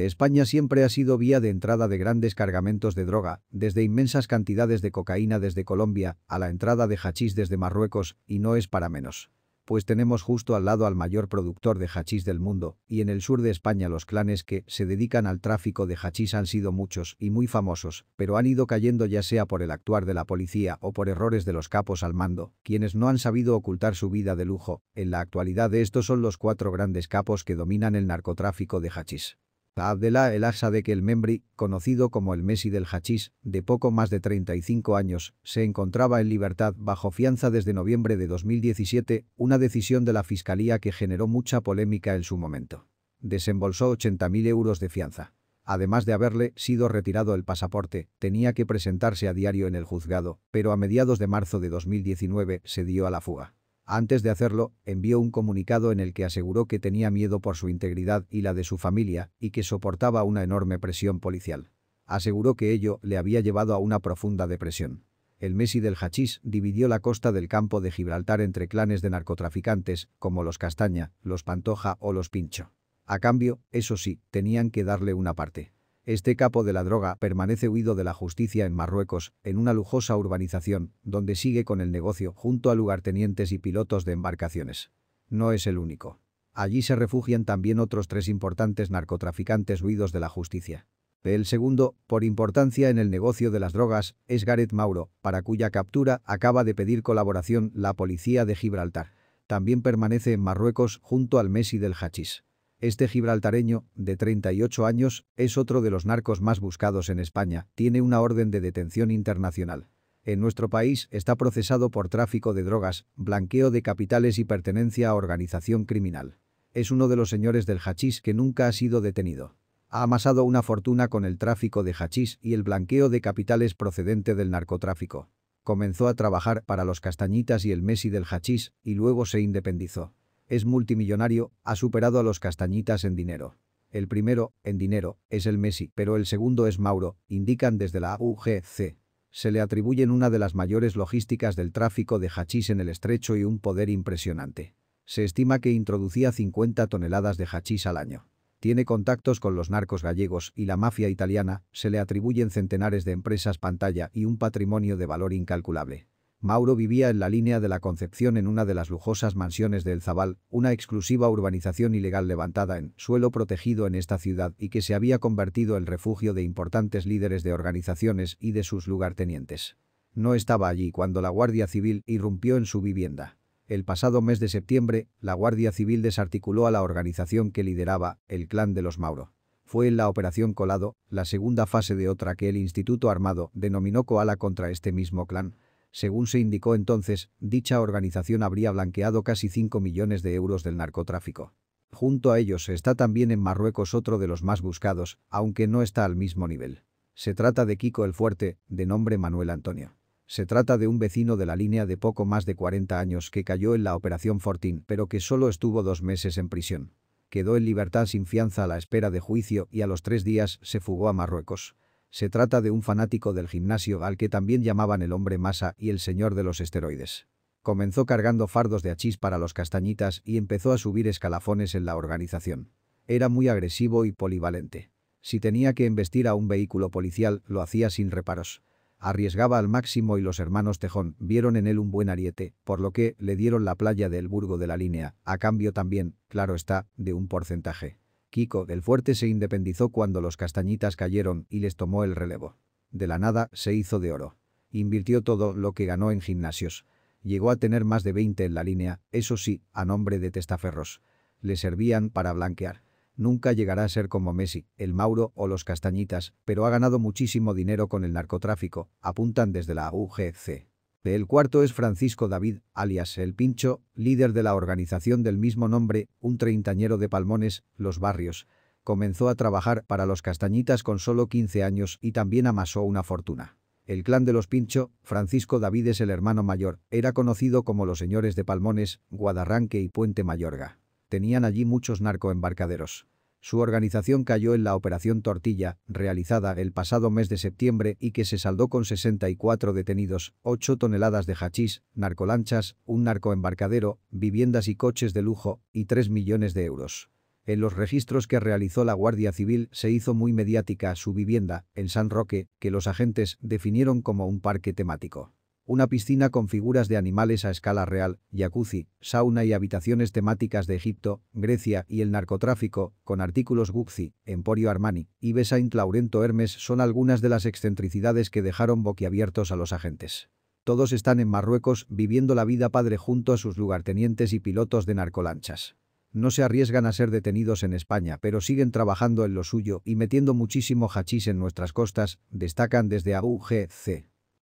España siempre ha sido vía de entrada de grandes cargamentos de droga, desde inmensas cantidades de cocaína desde Colombia a la entrada de hachís desde Marruecos, y no es para menos. Pues tenemos justo al lado al mayor productor de hachís del mundo, y en el sur de España los clanes que se dedican al tráfico de hachís han sido muchos y muy famosos, pero han ido cayendo ya sea por el actuar de la policía o por errores de los capos al mando, quienes no han sabido ocultar su vida de lujo. En la actualidad estos son los cuatro grandes capos que dominan el narcotráfico de hachís. Abdelá El de que el Membri, conocido como el Messi del Hachís, de poco más de 35 años, se encontraba en libertad bajo fianza desde noviembre de 2017, una decisión de la Fiscalía que generó mucha polémica en su momento. Desembolsó 80.000 euros de fianza. Además de haberle sido retirado el pasaporte, tenía que presentarse a diario en el juzgado, pero a mediados de marzo de 2019 se dio a la fuga. Antes de hacerlo, envió un comunicado en el que aseguró que tenía miedo por su integridad y la de su familia y que soportaba una enorme presión policial. Aseguró que ello le había llevado a una profunda depresión. El Messi del Hachís dividió la costa del campo de Gibraltar entre clanes de narcotraficantes, como los Castaña, los Pantoja o los Pincho. A cambio, eso sí, tenían que darle una parte. Este capo de la droga permanece huido de la justicia en Marruecos, en una lujosa urbanización, donde sigue con el negocio junto a lugartenientes y pilotos de embarcaciones. No es el único. Allí se refugian también otros tres importantes narcotraficantes huidos de la justicia. El segundo, por importancia en el negocio de las drogas, es Gareth Mauro, para cuya captura acaba de pedir colaboración la policía de Gibraltar. También permanece en Marruecos junto al Messi del Hachís. Este gibraltareño, de 38 años, es otro de los narcos más buscados en España, tiene una orden de detención internacional. En nuestro país está procesado por tráfico de drogas, blanqueo de capitales y pertenencia a organización criminal. Es uno de los señores del hachís que nunca ha sido detenido. Ha amasado una fortuna con el tráfico de hachís y el blanqueo de capitales procedente del narcotráfico. Comenzó a trabajar para los castañitas y el Messi del hachís y luego se independizó es multimillonario, ha superado a los castañitas en dinero. El primero, en dinero, es el Messi, pero el segundo es Mauro, indican desde la UGC. Se le atribuyen una de las mayores logísticas del tráfico de hachís en el estrecho y un poder impresionante. Se estima que introducía 50 toneladas de hachís al año. Tiene contactos con los narcos gallegos y la mafia italiana, se le atribuyen centenares de empresas pantalla y un patrimonio de valor incalculable. Mauro vivía en la línea de la Concepción en una de las lujosas mansiones del Zabal, una exclusiva urbanización ilegal levantada en suelo protegido en esta ciudad y que se había convertido en refugio de importantes líderes de organizaciones y de sus lugartenientes. No estaba allí cuando la Guardia Civil irrumpió en su vivienda. El pasado mes de septiembre, la Guardia Civil desarticuló a la organización que lideraba, el Clan de los Mauro fue en la Operación Colado, la segunda fase de otra que el Instituto Armado denominó Koala contra este mismo clan. Según se indicó entonces, dicha organización habría blanqueado casi 5 millones de euros del narcotráfico. Junto a ellos está también en Marruecos otro de los más buscados, aunque no está al mismo nivel. Se trata de Kiko el Fuerte, de nombre Manuel Antonio. Se trata de un vecino de la línea de poco más de 40 años que cayó en la Operación Fortín, pero que solo estuvo dos meses en prisión. Quedó en libertad sin fianza a la espera de juicio y a los tres días se fugó a Marruecos. Se trata de un fanático del gimnasio al que también llamaban el hombre masa y el señor de los esteroides. Comenzó cargando fardos de hachís para los castañitas y empezó a subir escalafones en la organización. Era muy agresivo y polivalente. Si tenía que embestir a un vehículo policial, lo hacía sin reparos. Arriesgaba al máximo y los hermanos Tejón vieron en él un buen ariete, por lo que le dieron la playa del Burgo de la Línea, a cambio también, claro está, de un porcentaje. Kiko del Fuerte se independizó cuando los castañitas cayeron y les tomó el relevo. De la nada se hizo de oro. Invirtió todo lo que ganó en gimnasios. Llegó a tener más de 20 en la línea, eso sí, a nombre de testaferros. Le servían para blanquear. Nunca llegará a ser como Messi, el Mauro o los castañitas, pero ha ganado muchísimo dinero con el narcotráfico, apuntan desde la UGC. El cuarto es Francisco David, alias El Pincho, líder de la organización del mismo nombre, un treintañero de Palmones, Los Barrios. Comenzó a trabajar para los castañitas con solo 15 años y también amasó una fortuna. El clan de los Pincho, Francisco David es el hermano mayor, era conocido como los señores de Palmones, Guadarranque y Puente Mayorga. Tenían allí muchos narcoembarcaderos. Su organización cayó en la Operación Tortilla, realizada el pasado mes de septiembre y que se saldó con 64 detenidos, 8 toneladas de hachís, narcolanchas, un narcoembarcadero, viviendas y coches de lujo, y 3 millones de euros. En los registros que realizó la Guardia Civil se hizo muy mediática su vivienda, en San Roque, que los agentes definieron como un parque temático. Una piscina con figuras de animales a escala real, jacuzzi, sauna y habitaciones temáticas de Egipto, Grecia y el narcotráfico, con artículos Gucci, Emporio Armani y Saint Laurento Hermes son algunas de las excentricidades que dejaron boquiabiertos a los agentes. Todos están en Marruecos viviendo la vida padre junto a sus lugartenientes y pilotos de narcolanchas no se arriesgan a ser detenidos en España pero siguen trabajando en lo suyo y metiendo muchísimo hachís en nuestras costas, destacan desde AUGC.